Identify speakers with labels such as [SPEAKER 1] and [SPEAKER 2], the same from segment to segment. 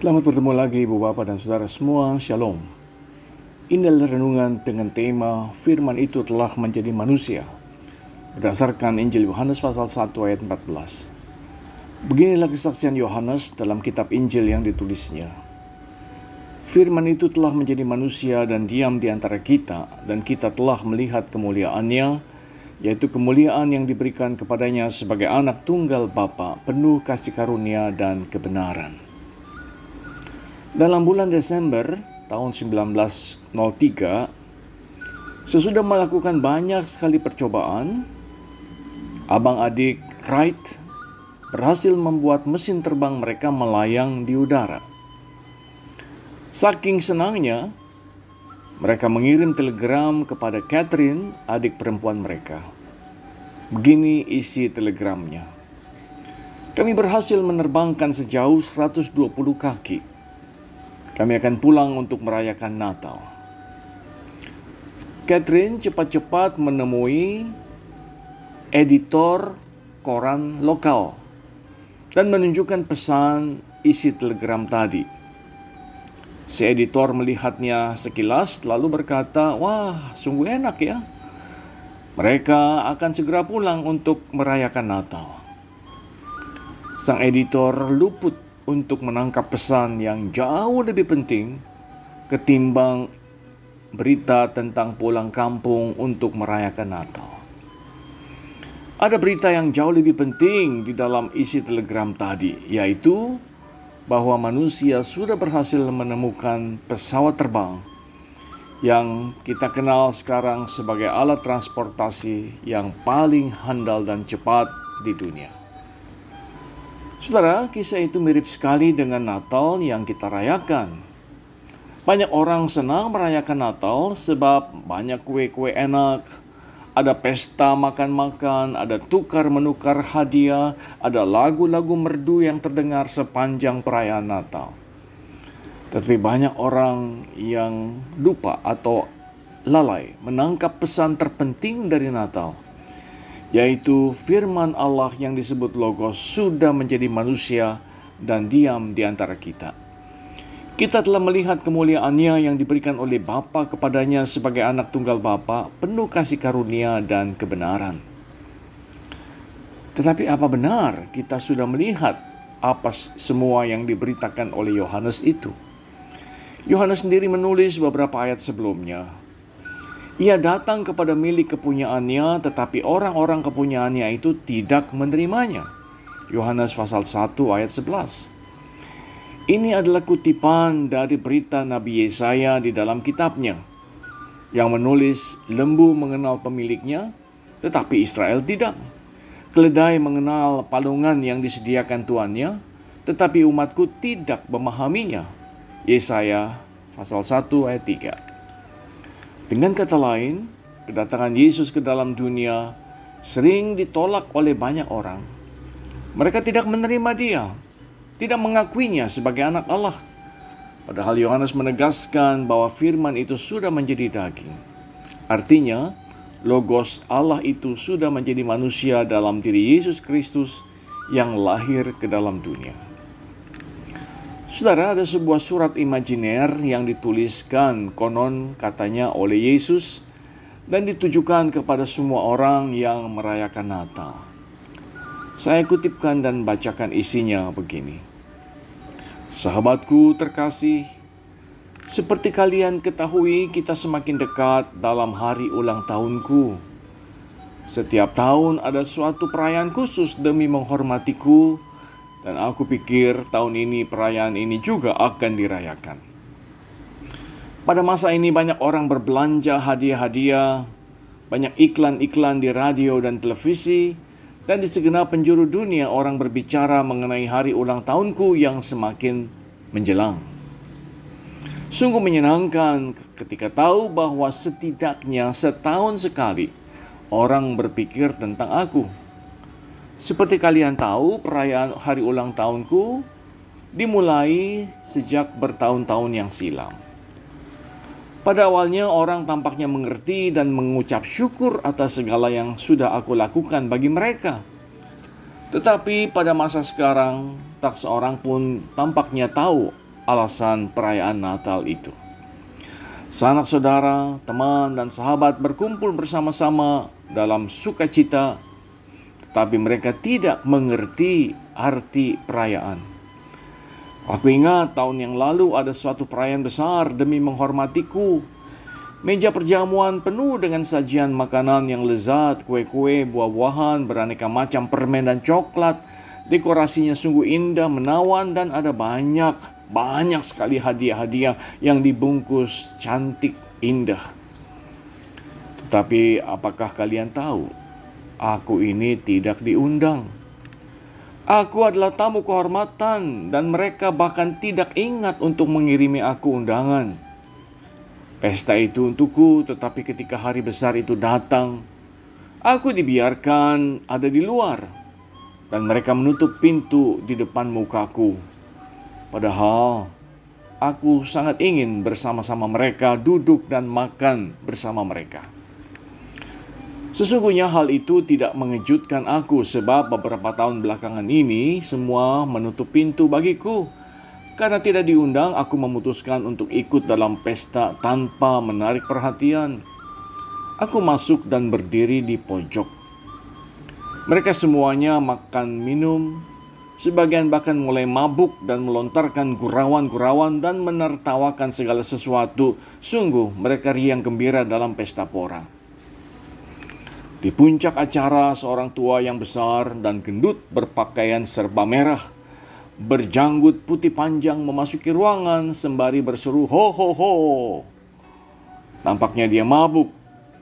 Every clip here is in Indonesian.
[SPEAKER 1] Selamat bertemu lagi Ibu Bapak dan Saudara semua, Shalom. Inilah renungan dengan tema Firman itu telah menjadi manusia. Berdasarkan Injil Yohanes pasal 1 ayat 14. Beginilah kesaksian Yohanes dalam kitab Injil yang ditulisnya. Firman itu telah menjadi manusia dan diam di antara kita dan kita telah melihat kemuliaannya yaitu kemuliaan yang diberikan kepadanya sebagai anak tunggal Bapa, penuh kasih karunia dan kebenaran. Dalam bulan Desember tahun 1903, sesudah melakukan banyak sekali percobaan, abang adik Wright berhasil membuat mesin terbang mereka melayang di udara. Saking senangnya, mereka mengirim telegram kepada Catherine, adik perempuan mereka. Begini isi telegramnya. Kami berhasil menerbangkan sejauh 120 kaki kami akan pulang untuk merayakan Natal. Catherine cepat-cepat menemui editor koran lokal dan menunjukkan pesan isi telegram tadi. Si editor melihatnya sekilas lalu berkata, "Wah, sungguh enak ya. Mereka akan segera pulang untuk merayakan Natal." Sang editor luput untuk menangkap pesan yang jauh lebih penting ketimbang berita tentang pulang kampung untuk merayakan Natal. Ada berita yang jauh lebih penting di dalam isi telegram tadi, yaitu bahwa manusia sudah berhasil menemukan pesawat terbang yang kita kenal sekarang sebagai alat transportasi yang paling handal dan cepat di dunia. Saudara, kisah itu mirip sekali dengan Natal yang kita rayakan. Banyak orang senang merayakan Natal sebab banyak kue-kue enak, ada pesta makan-makan, ada tukar-menukar hadiah, ada lagu-lagu merdu yang terdengar sepanjang perayaan Natal. Tetapi banyak orang yang lupa atau lalai menangkap pesan terpenting dari Natal – yaitu firman Allah yang disebut Logos sudah menjadi manusia dan diam di antara kita. Kita telah melihat kemuliaannya yang diberikan oleh Bapa kepadanya sebagai anak tunggal Bapa, penuh kasih karunia dan kebenaran. Tetapi apa benar kita sudah melihat apa semua yang diberitakan oleh Yohanes itu? Yohanes sendiri menulis beberapa ayat sebelumnya ia datang kepada milik kepunyaannya, tetapi orang-orang kepunyaannya itu tidak menerimanya. Yohanes pasal 1 ayat 11. Ini adalah kutipan dari berita Nabi Yesaya di dalam kitabnya yang menulis lembu mengenal pemiliknya tetapi Israel tidak. Keledai mengenal palungan yang disediakan tuannya tetapi umatku tidak memahaminya. Yesaya pasal 1 ayat 3. Dengan kata lain, kedatangan Yesus ke dalam dunia sering ditolak oleh banyak orang. Mereka tidak menerima Dia, tidak mengakuinya sebagai Anak Allah. Padahal Yohanes menegaskan bahwa firman itu sudah menjadi daging. Artinya, Logos Allah itu sudah menjadi manusia dalam diri Yesus Kristus yang lahir ke dalam dunia. Saudara, ada sebuah surat imajiner yang dituliskan konon katanya oleh Yesus dan ditujukan kepada semua orang yang merayakan Natal. Saya kutipkan dan bacakan isinya begini. Sahabatku terkasih, seperti kalian ketahui kita semakin dekat dalam hari ulang tahunku. Setiap tahun ada suatu perayaan khusus demi menghormatiku dan aku pikir tahun ini perayaan ini juga akan dirayakan. Pada masa ini banyak orang berbelanja hadiah-hadiah, banyak iklan-iklan di radio dan televisi, dan di segenap penjuru dunia orang berbicara mengenai hari ulang tahunku yang semakin menjelang. Sungguh menyenangkan ketika tahu bahwa setidaknya setahun sekali orang berpikir tentang aku seperti kalian tahu, perayaan hari ulang tahunku dimulai sejak bertahun-tahun yang silam. Pada awalnya, orang tampaknya mengerti dan mengucap syukur atas segala yang sudah aku lakukan bagi mereka. Tetapi pada masa sekarang, tak seorang pun tampaknya tahu alasan perayaan Natal itu. Sanak saudara, teman, dan sahabat berkumpul bersama-sama dalam sukacita tapi mereka tidak mengerti arti perayaan. Aku ingat tahun yang lalu ada suatu perayaan besar demi menghormatiku. Meja perjamuan penuh dengan sajian makanan yang lezat, kue-kue, buah-buahan, beraneka macam permen dan coklat. Dekorasinya sungguh indah, menawan, dan ada banyak, banyak sekali hadiah-hadiah yang dibungkus cantik, indah. Tapi apakah kalian tahu Aku ini tidak diundang. Aku adalah tamu kehormatan dan mereka bahkan tidak ingat untuk mengirimi aku undangan. Pesta itu untukku, tetapi ketika hari besar itu datang, aku dibiarkan ada di luar dan mereka menutup pintu di depan mukaku. Padahal aku sangat ingin bersama-sama mereka duduk dan makan bersama mereka. Sesungguhnya hal itu tidak mengejutkan aku sebab beberapa tahun belakangan ini semua menutup pintu bagiku. Karena tidak diundang, aku memutuskan untuk ikut dalam pesta tanpa menarik perhatian. Aku masuk dan berdiri di pojok. Mereka semuanya makan minum, sebagian bahkan mulai mabuk dan melontarkan gurauan-gurauan dan menertawakan segala sesuatu. Sungguh mereka riang gembira dalam pesta pora. Di puncak acara, seorang tua yang besar dan gendut berpakaian serba merah, berjanggut putih panjang memasuki ruangan sembari berseru ho ho ho. Tampaknya dia mabuk.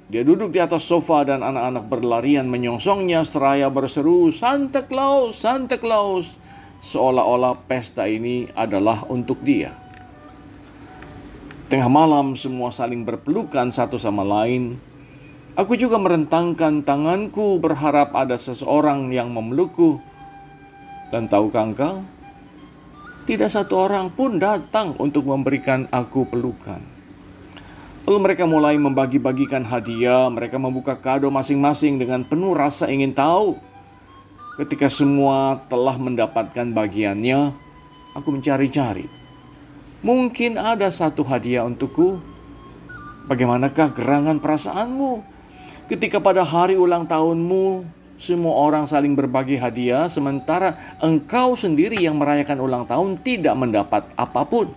[SPEAKER 1] Dia duduk di atas sofa dan anak-anak berlarian menyongsongnya seraya berseru Santa Claus, Santa Claus. Seolah-olah pesta ini adalah untuk dia. Tengah malam semua saling berpelukan satu sama lain Aku juga merentangkan tanganku berharap ada seseorang yang memelukku. Dan tahukah engkau? Tidak satu orang pun datang untuk memberikan aku pelukan. Lalu mereka mulai membagi-bagikan hadiah, mereka membuka kado masing-masing dengan penuh rasa ingin tahu. Ketika semua telah mendapatkan bagiannya, aku mencari-cari. Mungkin ada satu hadiah untukku. Bagaimanakah gerangan perasaanmu? Ketika pada hari ulang tahunmu, semua orang saling berbagi hadiah, sementara engkau sendiri yang merayakan ulang tahun tidak mendapat apapun.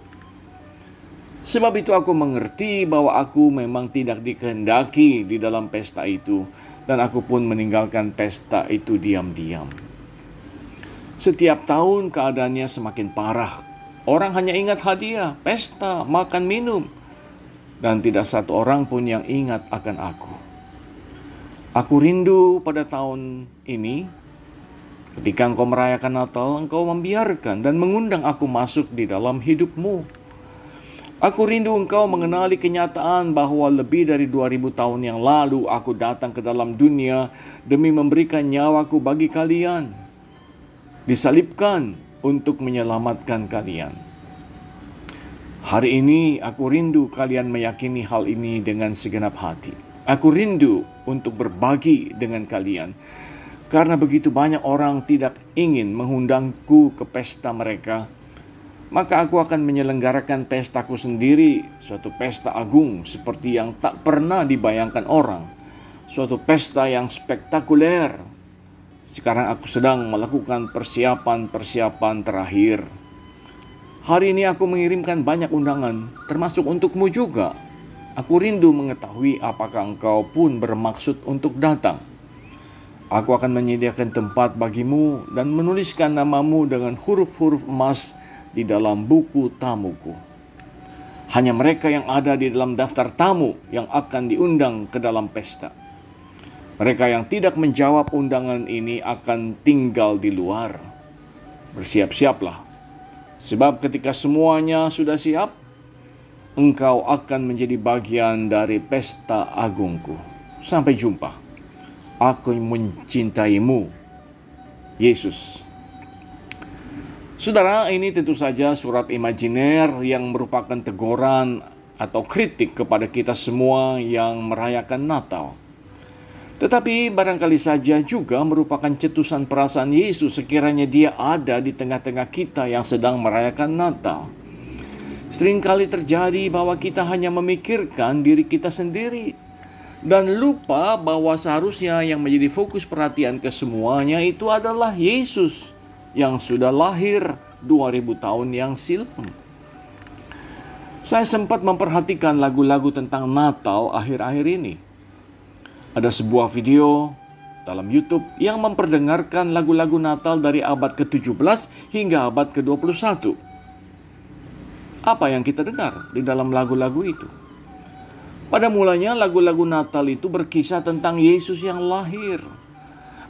[SPEAKER 1] Sebab itu, aku mengerti bahwa aku memang tidak dikehendaki di dalam pesta itu, dan aku pun meninggalkan pesta itu diam-diam. Setiap tahun keadaannya semakin parah. Orang hanya ingat hadiah, pesta, makan, minum, dan tidak satu orang pun yang ingat akan aku. Aku rindu pada tahun ini, ketika engkau merayakan Natal, engkau membiarkan dan mengundang aku masuk di dalam hidupmu. Aku rindu engkau mengenali kenyataan bahwa lebih dari 2000 tahun yang lalu aku datang ke dalam dunia demi memberikan nyawaku bagi kalian. Disalibkan untuk menyelamatkan kalian. Hari ini aku rindu kalian meyakini hal ini dengan segenap hati. Aku rindu untuk berbagi dengan kalian. Karena begitu banyak orang tidak ingin mengundangku ke pesta mereka, maka aku akan menyelenggarakan pestaku sendiri, suatu pesta agung seperti yang tak pernah dibayangkan orang, suatu pesta yang spektakuler. Sekarang aku sedang melakukan persiapan-persiapan terakhir. Hari ini aku mengirimkan banyak undangan, termasuk untukmu juga Aku rindu mengetahui apakah engkau pun bermaksud untuk datang. Aku akan menyediakan tempat bagimu dan menuliskan namamu dengan huruf-huruf emas di dalam buku tamuku. Hanya mereka yang ada di dalam daftar tamu yang akan diundang ke dalam pesta. Mereka yang tidak menjawab undangan ini akan tinggal di luar. Bersiap-siaplah, sebab ketika semuanya sudah siap, engkau akan menjadi bagian dari pesta agungku. Sampai jumpa. Aku mencintaimu. Yesus. Saudara, ini tentu saja surat imajiner yang merupakan teguran atau kritik kepada kita semua yang merayakan Natal. Tetapi barangkali saja juga merupakan cetusan perasaan Yesus sekiranya dia ada di tengah-tengah kita yang sedang merayakan Natal. Seringkali terjadi bahwa kita hanya memikirkan diri kita sendiri dan lupa bahwa seharusnya yang menjadi fokus perhatian ke semuanya itu adalah Yesus yang sudah lahir 2000 tahun yang silam. Saya sempat memperhatikan lagu-lagu tentang Natal akhir-akhir ini. Ada sebuah video dalam YouTube yang memperdengarkan lagu-lagu Natal dari abad ke-17 hingga abad ke-21 apa yang kita dengar di dalam lagu-lagu itu. Pada mulanya lagu-lagu Natal itu berkisah tentang Yesus yang lahir.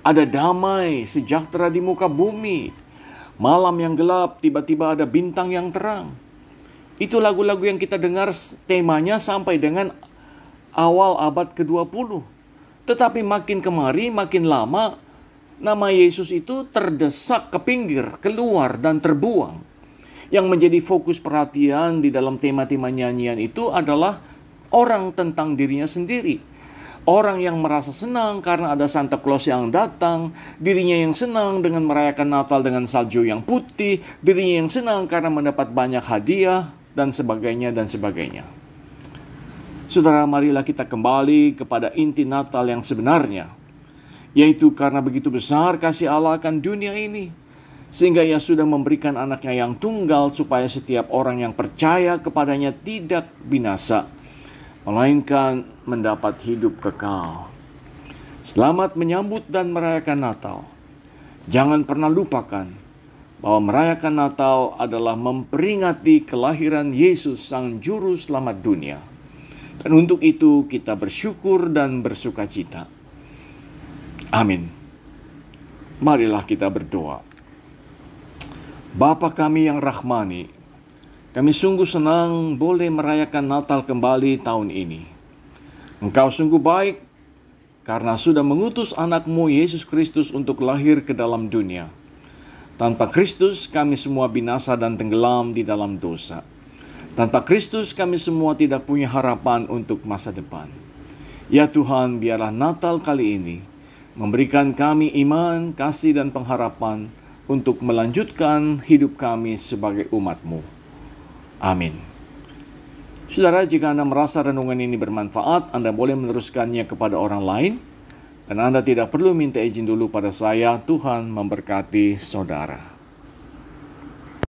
[SPEAKER 1] Ada damai, sejahtera di muka bumi. Malam yang gelap, tiba-tiba ada bintang yang terang. Itu lagu-lagu yang kita dengar temanya sampai dengan awal abad ke-20. Tetapi makin kemari, makin lama, nama Yesus itu terdesak ke pinggir, keluar, dan terbuang yang menjadi fokus perhatian di dalam tema-tema nyanyian itu adalah orang tentang dirinya sendiri. Orang yang merasa senang karena ada Santa Claus yang datang, dirinya yang senang dengan merayakan Natal dengan salju yang putih, dirinya yang senang karena mendapat banyak hadiah, dan sebagainya, dan sebagainya. Saudara, marilah kita kembali kepada inti Natal yang sebenarnya, yaitu karena begitu besar kasih Allah akan dunia ini, sehingga ia sudah memberikan anaknya yang tunggal supaya setiap orang yang percaya kepadanya tidak binasa, melainkan mendapat hidup kekal. Selamat menyambut dan merayakan Natal. Jangan pernah lupakan bahwa merayakan Natal adalah memperingati kelahiran Yesus Sang Juru Selamat dunia. Dan untuk itu kita bersyukur dan bersukacita Amin. Marilah kita berdoa. Bapa kami yang rahmani, kami sungguh senang boleh merayakan Natal kembali tahun ini. Engkau sungguh baik karena sudah mengutus anakmu Yesus Kristus untuk lahir ke dalam dunia. Tanpa Kristus kami semua binasa dan tenggelam di dalam dosa. Tanpa Kristus kami semua tidak punya harapan untuk masa depan. Ya Tuhan, biarlah Natal kali ini memberikan kami iman, kasih, dan pengharapan untuk melanjutkan hidup kami sebagai umatmu. Amin. Saudara, jika Anda merasa renungan ini bermanfaat, Anda boleh meneruskannya kepada orang lain, dan Anda tidak perlu minta izin dulu pada saya, Tuhan memberkati saudara.